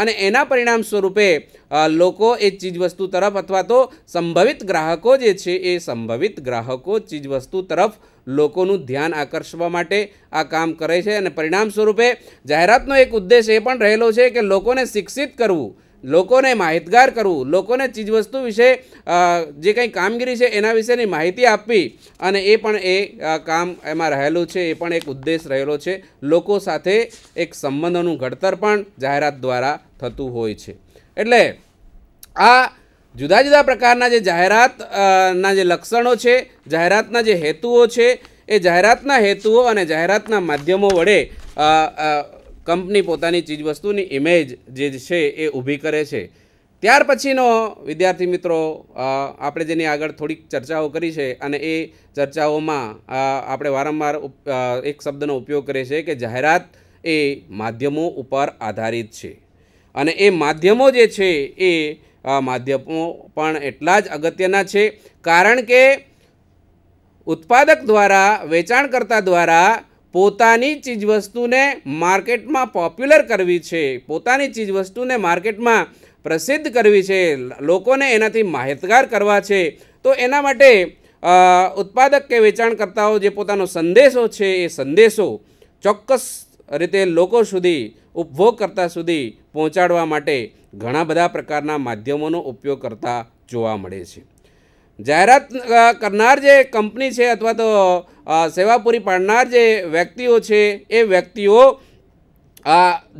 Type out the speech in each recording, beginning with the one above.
અને એના પરિણામ સ્વરૂપે લોકો એ ચીજવસ્તુ તરફ અથવા તો સંભવિત ગ્રાહકો જે છે એ સંભવિત ગ્રાહકો ચીજવસ્તુ તરફ લોકોનું ધ્યાન આકર્ષવા માટે આ કામ કરે છે અને પરિણામ સ્વરૂપે જાહેરાતનો એક ઉદ્દેશ એ પણ રહેલો છે કે લોકોને શિક્ષિત કરવું લોકોને માહિતગાર કરવું લોકોને ચીજવસ્તુ વિશે જે કંઈ કામગીરી છે એના વિશેની માહિતી આપવી અને એ પણ એ કામ એમાં રહેલું છે એ પણ એક ઉદ્દેશ રહેલો છે લોકો સાથે એક સંબંધોનું ઘડતર પણ જાહેરાત દ્વારા થતું હોય છે એટલે આ જુદા જુદા પ્રકારના જે જાહેરાતના જે લક્ષણો છે જાહેરાતના જે હેતુઓ છે એ જાહેરાતના હેતુઓ અને જાહેરાતના માધ્યમો વડે કંપની પોતાની ચીજવસ્તુની ઇમેજ જે છે એ ઊભી કરે છે ત્યાર પછીનો વિદ્યાર્થી મિત્રો આપણે જેની આગળ થોડીક ચર્ચાઓ કરી છે અને એ ચર્ચાઓમાં આપણે વારંવાર એક શબ્દનો ઉપયોગ કરીએ છીએ કે જાહેરાત એ માધ્યમો ઉપર આધારિત છે અને એ માધ્યમો જે છે એ માધ્યમો પણ એટલા જ અગત્યના છે કારણ કે ઉત્પાદક દ્વારા વેચાણકર્તા દ્વારા પોતાની ચીજવસ્તુને માર્કેટમાં પોપ્યુલર કરવી છે પોતાની ચીજવસ્તુને માર્કેટમાં પ્રસિદ્ધ કરવી છે લોકોને એનાથી માહિતગાર કરવા છે તો એના માટે ઉત્પાદક કે વેચાણકર્તાઓ જે પોતાનો સંદેશો છે એ સંદેશો ચોક્કસ રીતે લોકો સુધી ઉપભોગકર્તા સુધી પહોંચાડવા માટે ઘણા બધા પ્રકારના માધ્યમોનો ઉપયોગ કરતા જોવા મળે છે જાહેરાત કરનાર જે કંપની છે અથવા તો સેવા પૂરી પાડનાર જે વ્યક્તિઓ છે એ વ્યક્તિઓ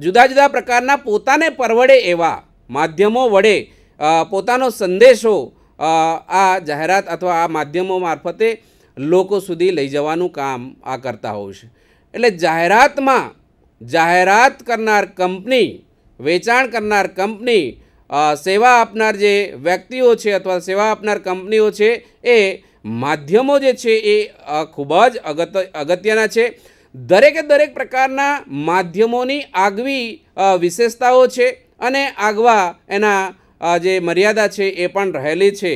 જુદા જુદા પ્રકારના પોતાને પરવડે એવા માધ્યમો વડે પોતાનો સંદેશો આ જાહેરાત અથવા આ માધ્યમો મારફતે લોકો સુધી લઈ જવાનું કામ આ કરતા હોય છે એટલે જાહેરાતમાં જાહેરાત કરનાર કંપની વેચાણ કરનાર કંપની સેવા આપનાર જે વ્યક્તિઓ છે અથવા સેવા આપનાર કંપનીઓ છે એ માધ્યમો જે છે એ ખૂબ જ અગત અગત્યના છે દરેકે દરેક પ્રકારના માધ્યમોની આગવી વિશેષતાઓ છે અને આગવા એના જે મર્યાદા છે એ પણ રહેલી છે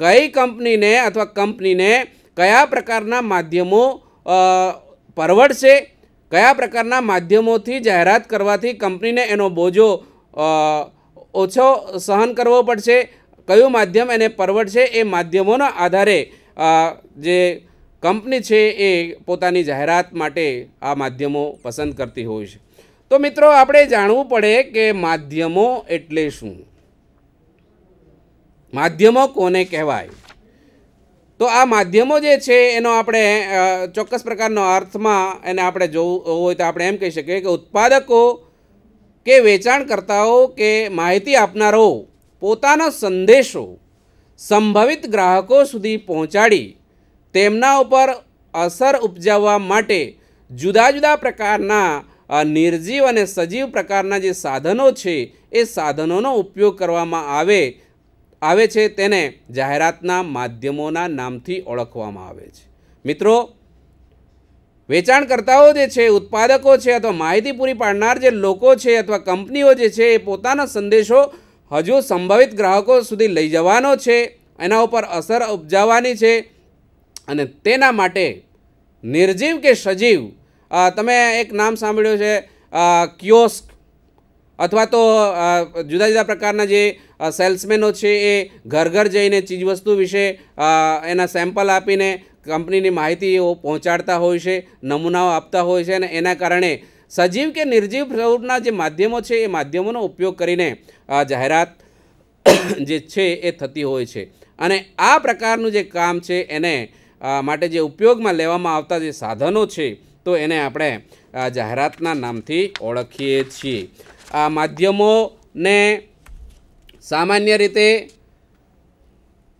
કઈ કંપનીને અથવા કંપનીને કયા પ્રકારના માધ્યમો પરવડશે કયા પ્રકારના માધ્યમોથી જાહેરાત કરવાથી કંપનીને એનો બોજો ઓછો સહન કરવો પડશે કયું માધ્યમ એને પરવડશે એ માધ્યમોના આધારે જે કંપની છે એ પોતાની જાહેરાત માટે આ માધ્યમો પસંદ કરતી હોય છે તો મિત્રો આપણે જાણવું પડે કે માધ્યમો એટલે શું માધ્યમો કોને કહેવાય તો આ માધ્યમો જે છે એનો આપણે ચોક્કસ પ્રકારનો અર્થમાં એને આપણે જોવું હોય તો આપણે એમ કહી શકીએ કે ઉત્પાદકો કે વેચાણકર્તાઓ કે માહિતી આપનારો પોતાના સંદેશો સંભવિત ગ્રાહકો સુધી પહોંચાડી તેમના ઉપર અસર ઉપજાવવા માટે જુદા જુદા પ્રકારના નિર્જીવ અને સજીવ પ્રકારના જે સાધનો છે એ સાધનોનો ઉપયોગ કરવામાં આવે આવે છે તેને જાહેરાતના માધ્યમોના નામથી ઓળખવામાં આવે છે મિત્રો વેચાણકર્તાઓ જે છે ઉત્પાદકો છે અથવા માહિતી પૂરી પાડનાર જે લોકો છે અથવા કંપનીઓ જે છે એ પોતાના સંદેશો હજુ સંભવિત ગ્રાહકો સુધી લઈ જવાનો છે એના ઉપર અસર ઉપજાવવાની છે અને તેના માટે નિર્જીવ કે સજીવ તમે એક નામ સાંભળ્યું છે કિયોસ્ક અથવા તો જુદા જુદા પ્રકારના જે સેલ્સમેનો છે એ ઘર ઘર જઈને ચીજવસ્તુ વિશે એના સેમ્પલ આપીને કંપનીની માહિતી એઓ પહોંચાડતા હોય છે નમૂનાઓ આપતા હોય છે અને એના કારણે સજીવ કે નિર્જીવ પ્રવૃત્તિના જે માધ્યમો છે એ માધ્યમોનો ઉપયોગ કરીને આ જાહેરાત જે છે એ થતી હોય છે અને આ પ્રકારનું જે કામ છે એને માટે જે ઉપયોગમાં લેવામાં આવતા જે સાધનો છે તો એને આપણે જાહેરાતના નામથી ઓળખીએ છીએ આ માધ્યમોને સામાન્ય રીતે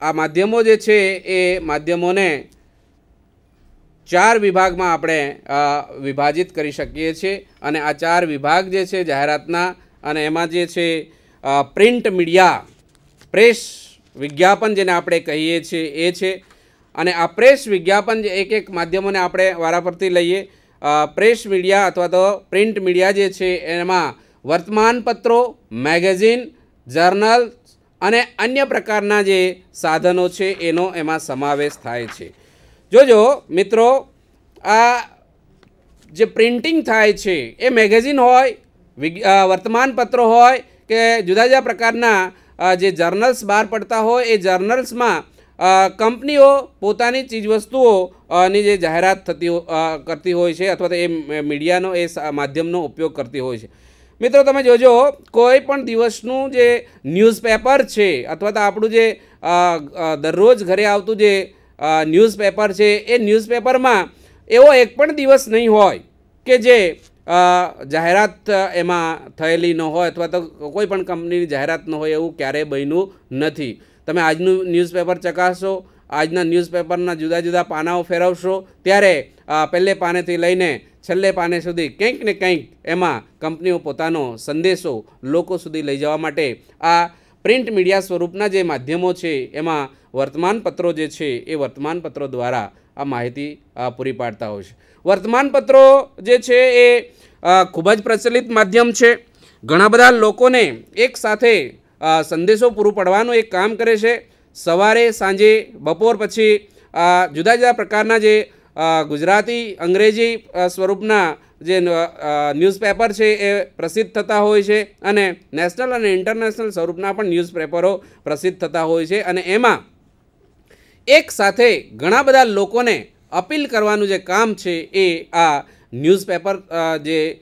આ માધ્યમો જે છે એ માધ્યમોને ચાર વિભાગમાં આપણે વિભાજિત કરી શકીએ છીએ અને આ ચાર વિભાગ જે છે જાહેરાતના અને એમાં જે છે પ્રિન્ટ મીડિયા પ્રેસ વિજ્ઞાપન જેને આપણે કહીએ છીએ એ છે અને આ પ્રેસ વિજ્ઞાપન જે એક એક માધ્યમોને આપણે વારાફરતી લઈએ પ્રેસ મીડિયા અથવા તો પ્રિન્ટ મીડિયા જે છે એમાં વર્તમાનપત્રો મેગેઝીન જર્નલ અને અન્ય પ્રકારના જે સાધનો છે એનો એમાં સમાવેશ થાય છે જોજો મિત્રો આ જે પ્રિન્ટિંગ થાય છે એ મેગેઝિન હોય વર્તમાનપત્રો હોય કે જુદા જુદા પ્રકારના જે જર્નલ્સ બહાર પડતા હોય એ જર્નલ્સમાં કંપનીઓ પોતાની ચીજવસ્તુઓ ની જે જાહેરાત થતી કરતી હોય છે અથવા તો એ મીડિયાનો એ માધ્યમનો ઉપયોગ કરતી હોય છે મિત્રો તમે જોજો કોઈ પણ દિવસનું જે ન્યૂઝપેપર છે અથવા તો આપણું જે દરરોજ ઘરે આવતું જે ન્યૂઝપેપર છે એ ન્યૂઝપેપરમાં એવો એક પણ દિવસ નહીં હોય કે જે જાહેરાત એમાં થયેલી ન હોય અથવા તો કોઈપણ કંપનીની જાહેરાત ન હોય એવું ક્યારેય બન્યું નથી તમે આજનું ન્યૂઝપેપર ચકાસો આજના ન્યૂઝપેપરના જુદા જુદા પાનાઓ ફેરવશો ત્યારે પહેલે પાનેથી લઈને છેલ્લે પાને સુધી કંઈક ને કંઈક એમાં કંપનીઓ પોતાનો સંદેશો લોકો સુધી લઈ જવા માટે આ પ્રિન્ટ મીડિયા સ્વરૂપના જે માધ્યમો છે એમાં વર્તમાનપત્રો જે છે એ વર્તમાનપત્રો દ્વારા આ માહિતી પૂરી પાડતા હોય છે વર્તમાનપત્રો જે છે એ ખૂબ જ પ્રચલિત માધ્યમ છે ઘણા બધા લોકોને એકસાથે સંદેશો પૂરું પાડવાનું એક કામ કરે છે સવારે સાંજે બપોર પછી જુદા જુદા પ્રકારના જે ગુજરાતી અંગ્રેજી સ્વરૂપના જે ન્યૂઝપેપર છે એ પ્રસિદ્ધ થતા હોય છે અને નેશનલ અને ઇન્ટરનેશનલ સ્વરૂપના પણ ન્યૂઝપેપરો પ્રસિદ્ધ થતા હોય છે અને એમાં એક સાથે ઘણા બધા લોકોને અપીલ કરવાનું જે કામ છે એ આ ન્યૂઝપેપર જે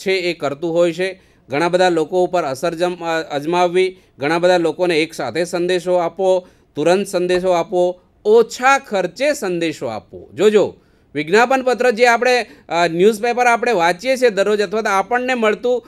છે એ કરતું હોય છે ઘણા બધા લોકો ઉપર અસર જમ અજમાવવી ઘણા બધા લોકોને એક સાથે સંદેશો આપો તુરંત સંદેશો આપો ઓછા ખર્ચે સંદેશો આપો જોજો વિજ્ઞાપન પત્ર જે આપણે ન્યૂઝપેપર આપણે વાંચીએ છીએ દરરોજ અથવા તો આપણને મળતું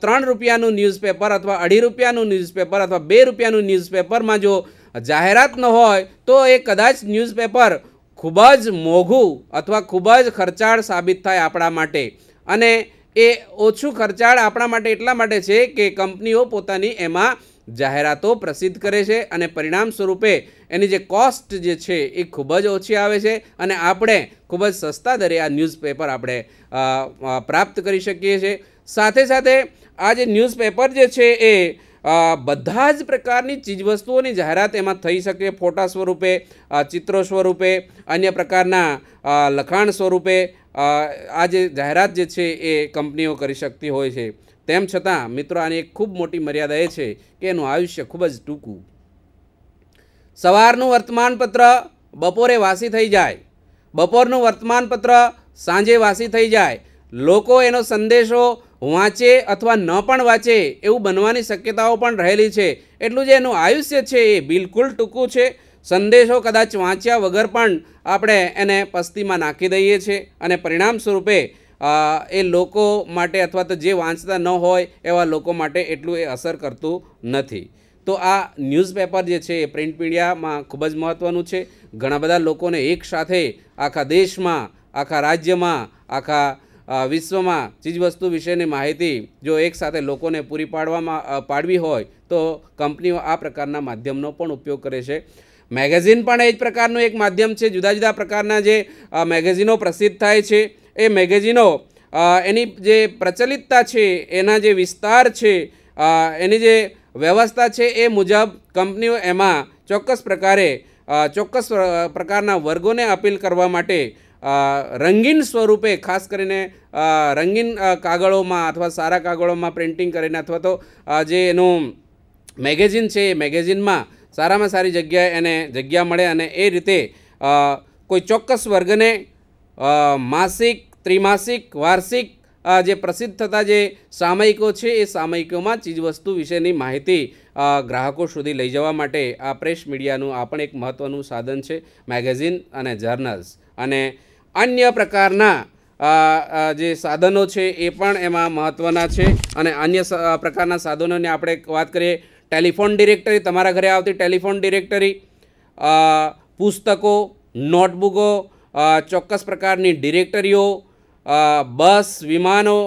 ત્રણ રૂપિયાનું ન્યૂઝપેપર અથવા અઢી રૂપિયાનું ન્યૂઝપેપર અથવા બે રૂપિયાનું ન્યૂઝપેપરમાં જો જાહેરાત ન હોય તો એ કદાચ ન્યૂઝપેપર ખૂબ જ મોંઘું અથવા ખૂબ જ ખર્ચાળ સાબિત થાય આપણા માટે અને એ ઓછું ખર્ચાળ આપણા માટે એટલા માટે છે કે કંપનીઓ પોતાની એમાં જાહેરાતો પ્રસિદ્ધ કરે છે અને પરિણામ સ્વરૂપે એની જે કોસ્ટ જે છે એ ખૂબ જ ઓછી આવે છે અને આપણે ખૂબ જ સસ્તા દરે આ ન્યૂઝપેપર આપણે પ્રાપ્ત કરી શકીએ છીએ સાથે સાથે આ જે ન્યૂઝપેપર જે છે એ બધા જ પ્રકારની ચીજવસ્તુઓની જાહેરાત એમાં થઈ શકે ફોટા સ્વરૂપે ચિત્રો સ્વરૂપે અન્ય પ્રકારના લખાણ સ્વરૂપે આ જે જાહેરાત જે છે એ કંપનીઓ કરી શકતી હોય છે તેમ છતાં મિત્રો આની એક ખૂબ મોટી મર્યાદા એ છે કે એનું આયુષ્ય ખૂબ જ ટૂંકું સવારનું વર્તમાનપત્ર બપોરે વાસી થઈ જાય બપોરનું વર્તમાનપત્ર સાંજે વાસી થઈ જાય લોકો એનો સંદેશો વાંચે અથવા ન પણ વાંચે એવું બનવાની શક્યતાઓ પણ રહેલી છે એટલું જે એનું આયુષ્ય છે એ બિલકુલ ટૂંકું છે સંદેશો કદાચ વાંચ્યા વગર પણ આપણે એને પસ્તીમાં નાખી દઈએ છીએ અને પરિણામ સ્વરૂપે એ લોકો માટે અથવા તો જે વાંચતા ન હોય એવા લોકો માટે એટલું એ અસર કરતું નથી તો આ ન્યૂઝપેપર જે છે એ પ્રિન્ટ મીડિયામાં ખૂબ જ મહત્ત્વનું છે ઘણા બધા લોકોને એકસાથે આખા દેશમાં આખા રાજ્યમાં આખા વિશ્વમાં ચીજવસ્તુ વિશેની માહિતી જો એકસાથે લોકોને પૂરી પાડવામાં પાડવી હોય તો કંપનીઓ આ પ્રકારના માધ્યમનો પણ ઉપયોગ કરે છે મેગેઝીન પણ એ જ પ્રકારનું એક માધ્યમ છે જુદા જુદા પ્રકારના જે મેગેઝીનો પ્રસિદ્ધ થાય છે એ મેગેઝીનો એની જે પ્રચલિતતા છે એના જે વિસ્તાર છે એની જે વ્યવસ્થા છે એ મુજબ કંપનીઓ એમાં ચોક્કસ પ્રકારે ચોક્કસ પ્રકારના વર્ગોને અપીલ કરવા માટે રંગીન સ્વરૂપે ખાસ કરીને રંગીન કાગળોમાં અથવા સારા કાગળોમાં પ્રિન્ટિંગ કરીને અથવા તો જે એનું મેગેઝિન છે એ મેગેઝિનમાં સારામાં સારી જગ્યાએ એને જગ્યા મળે અને એ રીતે કોઈ ચોક્કસ વર્ગને માસિક ત્રિમાસિક વાર્ષિક જે પ્રસિદ્ધ થતા જે સામયિકો છે એ સામયિકોમાં ચીજવસ્તુ વિશેની માહિતી ગ્રાહકો સુધી લઈ જવા માટે આ પ્રેસ મીડિયાનું આ પણ એક મહત્ત્વનું સાધન છે મેગેઝિન અને જર્નલ્સ અને અન્ય પ્રકારના જે સાધનો છે એ પણ એમાં મહત્ત્વના છે અને અન્ય પ્રકારના સાધનોની આપણે વાત કરીએ ટેલિફોન ડિરેક્ટરી તમારા ઘરે આવતી ટેલિફોન ડિરેક્ટરી પુસ્તકો નોટબુકો ચોક્કસ પ્રકારની ડિરેક્ટરીઓ બસ વિમાનો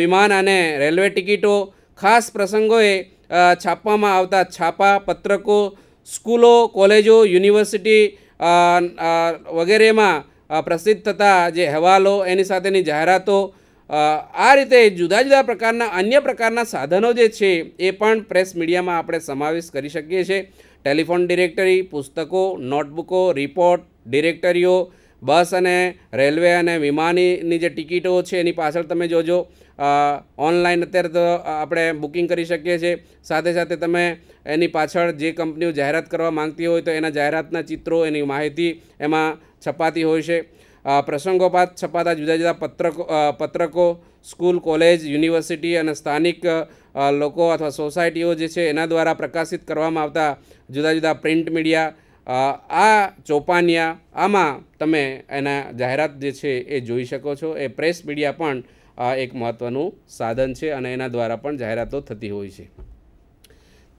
વિમાન અને રેલવે ટિકિટો ખાસ પ્રસંગોએ છાપવામાં આવતા છાપા પત્રકો સ્કૂલો કોલેજો યુનિવર્સિટી વગેરેમાં પ્રસિદ્ધ થતા જે અહેવાલો એની સાથેની જાહેરાતો આ રીતે જુદા જુદા પ્રકારના અન્ય પ્રકારના સાધનો જે છે એ પણ પ્રેસ મીડિયામાં આપણે સમાવેશ કરી શકીએ છીએ ટેલિફોન ડિરેક્ટરી પુસ્તકો નોટબુકો રિપોર્ટ ડિરેક્ટરીઓ બસ અને રેલવે અને વિમાનીની જે ટિકિટો છે એની પાછળ તમે જોજો ઓનલાઈન અત્યારે તો આપણે બુકિંગ કરી શકીએ છીએ સાથે સાથે તમે એની પાછળ જે કંપનીઓ જાહેરાત કરવા માંગતી હોય તો એના જાહેરાતના ચિત્રો એની માહિતી એમાં છપાતી હોય છે પ્રસંગોપાત છપાતા જુદા જુદા પત્રકો પત્રકો સ્કૂલ કોલેજ યુનિવર્સિટી અને સ્થાનિક લોકો અથવા સોસાયટીઓ જે છે એના દ્વારા પ્રકાશિત કરવામાં આવતા જુદા જુદા પ્રિન્ટ મીડિયા આ ચોપાનિયા આમાં તમે એના જાહેરાત જે છે એ જોઈ શકો છો એ પ્રેસ મીડિયા પણ આ એક મહત્ત્વનું સાધન છે અને એના દ્વારા પણ જાહેરાતો થતી હોય છે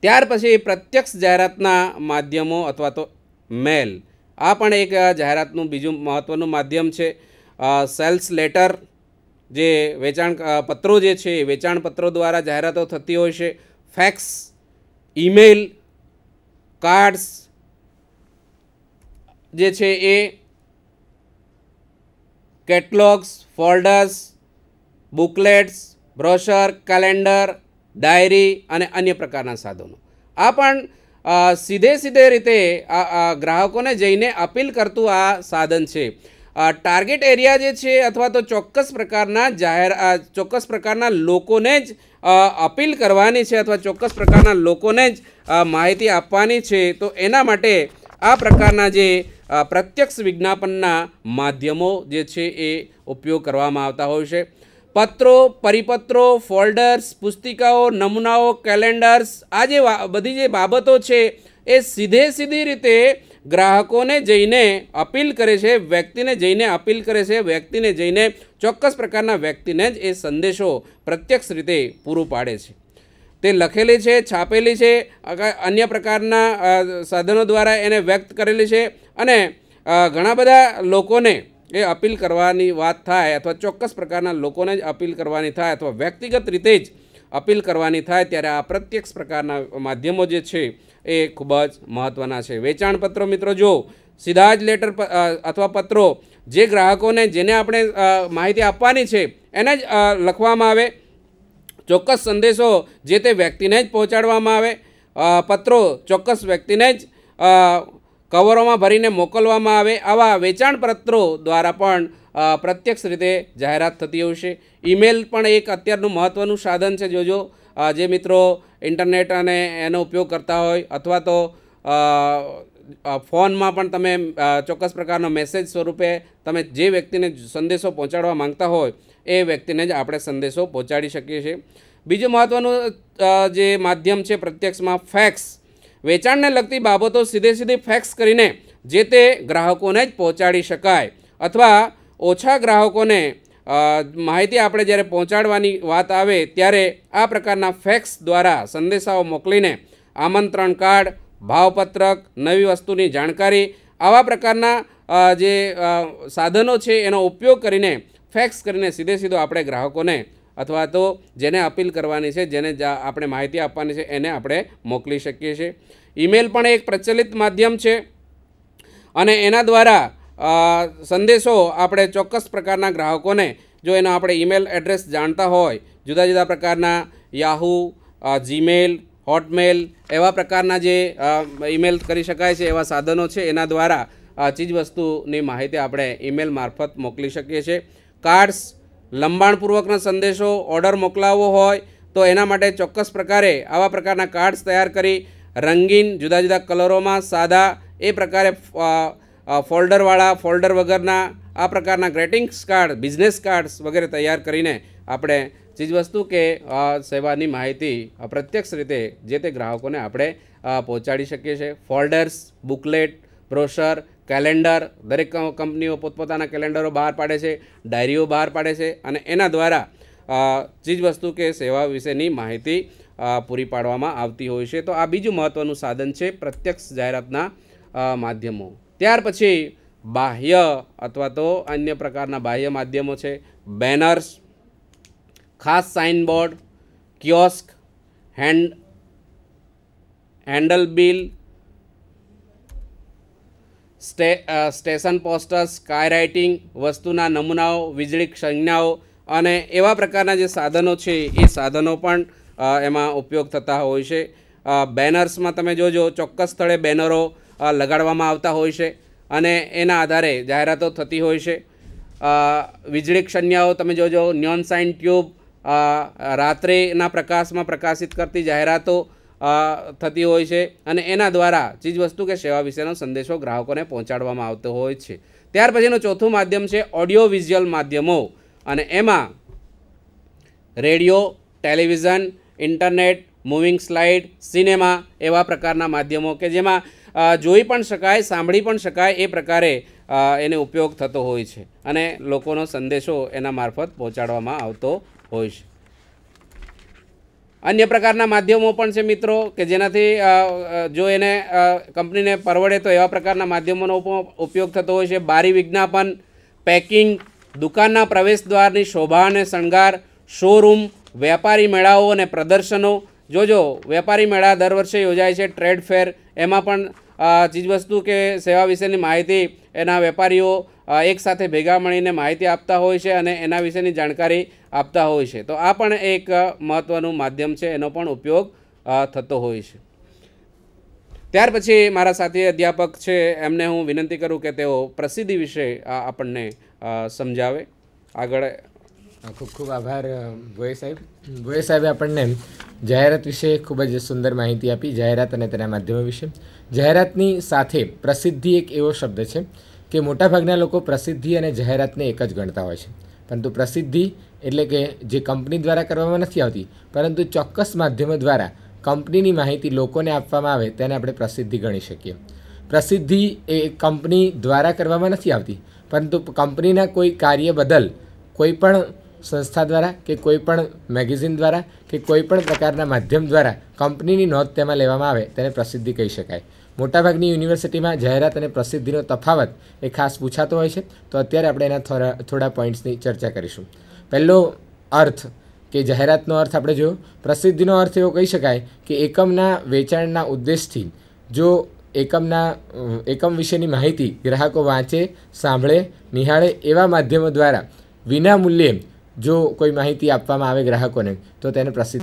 ત્યાર પછી પ્રત્યક્ષ જાહેરાતના માધ્યમો અથવા તો મેલ આ પણ એક જાહેરાતનું બીજું મહત્ત્વનું માધ્યમ છે સેલ્સ લેટર જે વેચાણ પત્રો જે છે વેચાણ પત્રો દ્વારા જાહેરાતો થતી હોય છે ફેક્સ ઈમેલ કાર્ડ્સ જે છે એ catalogs folders booklets brochure calendar diary અને અન્ય પ્રકારના સાધનો આ પણ સીધે સીધે રીતે ગ્રાહકોને જઈને અપીલ કરતું આ સાધન છે ટાર્ગેટ એરિયા જે છે અથવા તો ચોક્કસ પ્રકારના જાહેર ચોક્કસ પ્રકારના લોકોને જ અપીલ કરવાની છે અથવા ચોક્કસ પ્રકારના લોકોને જ માહિતી આપવાની છે તો એના માટે આ પ્રકારના જે પ્રત્યક્ષ વિજ્ઞાપનના માધ્યમો જે છે એ ઉપયોગ કરવામાં આવતા હોય છે પત્રો પરિપત્રો ફોલ્ડર્સ પુસ્તિકાઓ નમૂનાઓ કેલેન્ડર્સ આ જે બધી જે બાબતો છે એ સીધે સીધી રીતે ગ્રાહકોને જઈને અપીલ કરે છે વ્યક્તિને જઈને અપીલ કરે છે વ્યક્તિને જઈને ચોક્કસ પ્રકારના વ્યક્તિને જ એ સંદેશો પ્રત્યક્ષ રીતે પૂરું પાડે છે તે લખેલી છે છાપેલી છે અન્ય પ્રકારના સાધનો દ્વારા એને વ્યક્ત કરેલી છે અને ઘણા બધા લોકોને એ અપીલ કરવાની વાત થાય અથવા ચોક્કસ પ્રકારના લોકોને જ અપીલ કરવાની થાય અથવા વ્યક્તિગત રીતે જ અપીલ કરવાની થાય ત્યારે આ પ્રત્યક્ષ પ્રકારના માધ્યમો જે છે એ ખૂબ જ મહત્ત્વના છે વેચાણપત્રો મિત્રો જો સીધા જ લેટર અથવા પત્રો જે ગ્રાહકોને જેને આપણે માહિતી આપવાની છે એને જ લખવામાં આવે ચોક્કસ સંદેશો જે તે વ્યક્તિને જ પહોંચાડવામાં આવે પત્રો ચોક્કસ વ્યક્તિને જ કવરોમાં ભરીને મોકલવામાં આવે આવા વેચાણ પત્રો દ્વારા પણ પ્રત્યક્ષ રીતે જાહેરાત થતી હોય ઈમેલ પણ એક અત્યારનું મહત્ત્વનું સાધન છે જોજો જે મિત્રો ઇન્ટરનેટ અને એનો ઉપયોગ કરતા હોય અથવા તો ફોનમાં પણ તમે ચોક્કસ પ્રકારનો મેસેજ સ્વરૂપે તમે જે વ્યક્તિને સંદેશો પહોંચાડવા માંગતા હોય એ વ્યક્તિને જ આપણે સંદેશો પહોંચાડી શકીએ છીએ બીજું મહત્ત્વનું જે માધ્યમ છે પ્રત્યક્ષમાં ફેક્સ વેચાણને લગતી બાબતો સીધે સીધી ફેક્સ કરીને જે તે ગ્રાહકોને જ પહોંચાડી શકાય અથવા ઓછા ગ્રાહકોને માહિતી આપણે જ્યારે પહોંચાડવાની વાત આવે ત્યારે આ પ્રકારના ફેક્સ દ્વારા સંદેશાઓ મોકલીને આમંત્રણ કાર્ડ ભાવપત્રક નવી વસ્તુની જાણકારી આવા પ્રકારના જે સાધનો છે એનો ઉપયોગ કરીને ફેક્સ કરીને સીધે સીધો આપણે ગ્રાહકોને અથવા તો જેને અપીલ કરવાની છે જેને આપણે માહિતી આપવાની છે એને આપણે મોકલી શકીએ છીએ ઈમેલ પણ એક પ્રચલિત માધ્યમ છે અને એના દ્વારા સંદેશો આપણે ચોક્કસ પ્રકારના ગ્રાહકોને જો એનો આપણે ઈમેલ એડ્રેસ જાણતા હોય જુદા જુદા પ્રકારના યાહુ જીમેલ હોટમેલ એવા પ્રકારના જે ઈમેલ કરી શકાય છે એવા સાધનો છે એના દ્વારા ચીજવસ્તુની માહિતી આપણે ઈમેલ મારફત મોકલી શકીએ છીએ કાર્ડ્સ લંબાણપૂર્વકના સંદેશો ઓર્ડર મોકલાવવો હોય તો એના માટે ચોક્કસ પ્રકારે આવા પ્રકારના કાર્ડ્સ તૈયાર કરી રંગીન જુદા જુદા કલરોમાં સાદા એ પ્રકારે ફોલ્ડરવાળા ફોલ્ડર વગરના આ પ્રકારના ગ્રેટિંગ્સ કાર્ડ બિઝનેસ કાર્ડ્સ વગેરે તૈયાર કરીને આપણે ચીજવસ્તુ કે સેવાની માહિતી પ્રત્યક્ષ રીતે જે તે ગ્રાહકોને આપણે પહોંચાડી શકીએ છીએ ફોલ્ડર્સ બુકલેટ બ્રોશર કેલેન્ડર દરેક કંપનીઓ પોતપોતાના કેલેન્ડરો બહાર પાડે છે ડાયરીઓ બહાર પાડે છે અને એના દ્વારા ચીજવસ્તુ કે સેવા વિશેની માહિતી પૂરી પાડવામાં આવતી હોય છે તો આ બીજું મહત્ત્વનું સાધન છે પ્રત્યક્ષ જાહેરાતના માધ્યમો ત્યાર પછી બાહ્ય અથવા તો અન્ય પ્રકારના બાહ્ય માધ્યમો છે બેનર્સ ખાસ signboard kiosk hand handle bill સ્ટે સ્ટેશન પોસ્ટર્સ સ્કાય રાઇટિંગ વસ્તુના નમૂનાઓ વીજળી સંજ્ઞાઓ અને એવા પ્રકારના જે સાધનો છે એ સાધનો પણ એમાં ઉપયોગ થતા હોય છે બેનર્સમાં તમે જોજો ચોક્કસ સ્થળે બેનરો લગાડવામાં આવતા હોય છે અને એના આધારે જાહેરાતો થતી હોય છે વીજળી સંજ્ઞાઓ તમે જોજો ન્યોન સાઇન ટ્યુબ રાત્રેના પ્રકાશમાં પ્રકાશિત કરતી જાહેરાતો થતી હોય છે અને એના દ્વારા ચીજવસ્તુ કે સેવા વિશેનો સંદેશો ગ્રાહકોને પહોંચાડવામાં આવતો હોય છે ત્યાર પછીનું ચોથું માધ્યમ છે ઓડિયો વિઝ્યુઅલ માધ્યમો અને એમાં radio television internet moving slide cinema એવા પ્રકારના માધ્યમો કે જેમાં જોઈ પણ શકાય સાંભળી પણ શકાય એ પ્રકારે એને ઉપયોગ થતો હોય છે અને લોકોનો સંદેશો એના મારફત પહોંચાડવામાં આવતો હોય છે અન્ય પ્રકારના માધ્યમો પણ છે મિત્રો કે જેનાથી જો એને કંપનીને પરવડે તો એવા પ્રકારના માધ્યમોનો ઉપયોગ થતો હોય છે બારી વિજ્ઞાપન પેકિંગ દુકાનના પ્રવેશદ્વારની શોભા અને શણગાર શોરૂમ વેપારી મેળાઓ અને પ્રદર્શનો જોજો વેપારી મેળા દર વર્ષે યોજાય છે ટ્રેડ ફેર એમાં પણ ચીજવસ્તુ કે સેવા વિશેની માહિતી એના વેપારીઓ એકસાથે ભેગા મળીને માહિતી આપતા હોય છે અને એના વિશેની જાણકારી આપતા હોય છે તો આ પણ એક મહત્ત્વનું માધ્યમ છે એનો પણ ઉપયોગ થતો હોય છે ત્યાર પછી મારા સાથી અધ્યાપક છે એમને હું વિનંતી કરું કે તેઓ પ્રસિદ્ધિ વિશે આપણને સમજાવે આગળ ખૂબ ખૂબ આભાર ભોય સાહેબ ભોય સાહેબે આપણને જાહેરાત વિશે ખૂબ જ સુંદર માહિતી આપી જાહેરાત અને તેના માધ્યમો વિશે જાહેરાતની સાથે પ્રસિદ્ધિ એક એવો શબ્દ છે કે મોટાભાગના લોકો પ્રસિદ્ધિ અને જાહેરાતને એક જ ગણતા હોય છે પરંતુ પ્રસિદ્ધિ એટલે કે જે કંપની દ્વારા કરવામાં નથી આવતી પરંતુ ચોક્કસ માધ્યમો દ્વારા કંપનીની માહિતી લોકોને આપવામાં આવે તેને આપણે પ્રસિદ્ધિ ગણી શકીએ પ્રસિદ્ધિ એ કંપની દ્વારા કરવામાં નથી આવતી પરંતુ કંપનીના કોઈ કાર્ય બદલ કોઈ પણ સંસ્થા દ્વારા કે કોઈ પણ મેગેઝિન દ્વારા કે કોઈપણ પ્રકારના માધ્યમ દ્વારા કંપનીની નોંધ તેમાં લેવામાં આવે તેને પ્રસિદ્ધિ કહી શકાય મોટાભાગની યુનિવર્સિટીમાં જાહેરાત અને પ્રસિદ્ધિનો તફાવત એ ખાસ પૂછાતો હોય છે તો અત્યારે આપણે એના થોડા થોડા પોઈન્ટ્સની ચર્ચા કરીશું પહેલો અર્થ કે જાહેરાતનો અર્થ આપણે જોયો પ્રસિદ્ધિનો અર્થ એવો કહી શકાય કે એકમના વેચાણના ઉદ્દેશથી જો એકમના એકમ વિશેની માહિતી ગ્રાહકો વાંચે સાંભળે નિહાળે એવા માધ્યમો દ્વારા વિના મૂલ્યે જો કોઈ માહિતી આપવામાં આવે ગ્રાહકોને તો તેને પ્રસિદ્ધ